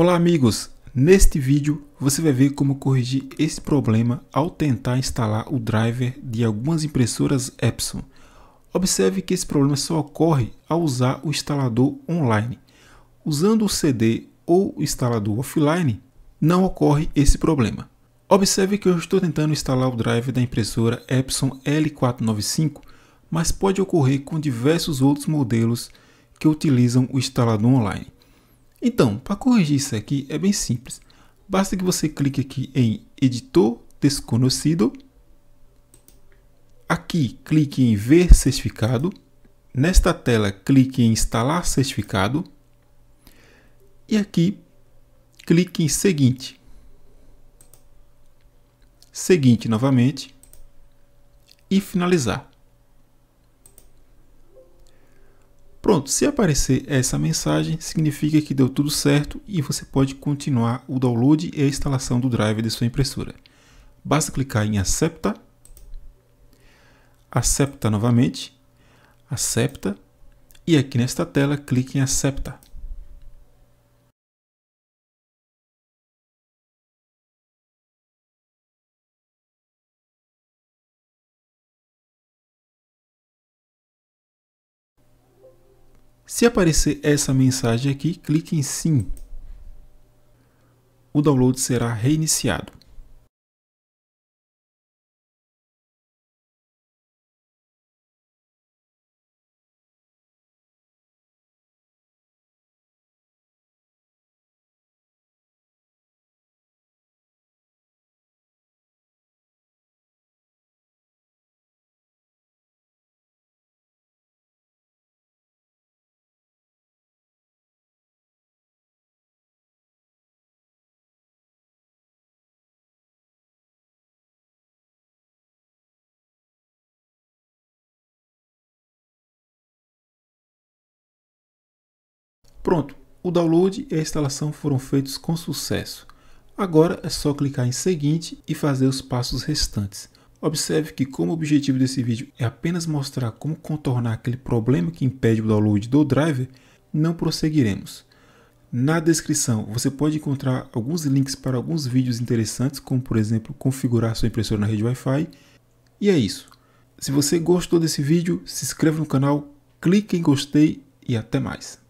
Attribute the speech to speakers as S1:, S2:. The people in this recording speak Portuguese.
S1: Olá amigos, neste vídeo você vai ver como corrigir esse problema ao tentar instalar o driver de algumas impressoras Epson. Observe que esse problema só ocorre ao usar o instalador online. Usando o CD ou o instalador offline, não ocorre esse problema. Observe que eu estou tentando instalar o driver da impressora Epson L495, mas pode ocorrer com diversos outros modelos que utilizam o instalador online. Então, para corrigir isso aqui é bem simples. Basta que você clique aqui em Editor Desconhecido. Aqui, clique em Ver Certificado. Nesta tela, clique em Instalar Certificado. E aqui, clique em Seguinte. Seguinte novamente. E Finalizar. Pronto, se aparecer essa mensagem, significa que deu tudo certo e você pode continuar o download e a instalação do driver de sua impressora. Basta clicar em Acepta, Acepta novamente, Acepta, e aqui nesta tela clique em Acepta. Se aparecer essa mensagem aqui, clique em Sim. O download será reiniciado. Pronto, o download e a instalação foram feitos com sucesso. Agora é só clicar em seguinte e fazer os passos restantes. Observe que como o objetivo desse vídeo é apenas mostrar como contornar aquele problema que impede o download do driver, não prosseguiremos. Na descrição você pode encontrar alguns links para alguns vídeos interessantes, como por exemplo configurar sua impressora na rede Wi-Fi. E é isso. Se você gostou desse vídeo, se inscreva no canal, clique em gostei e até mais.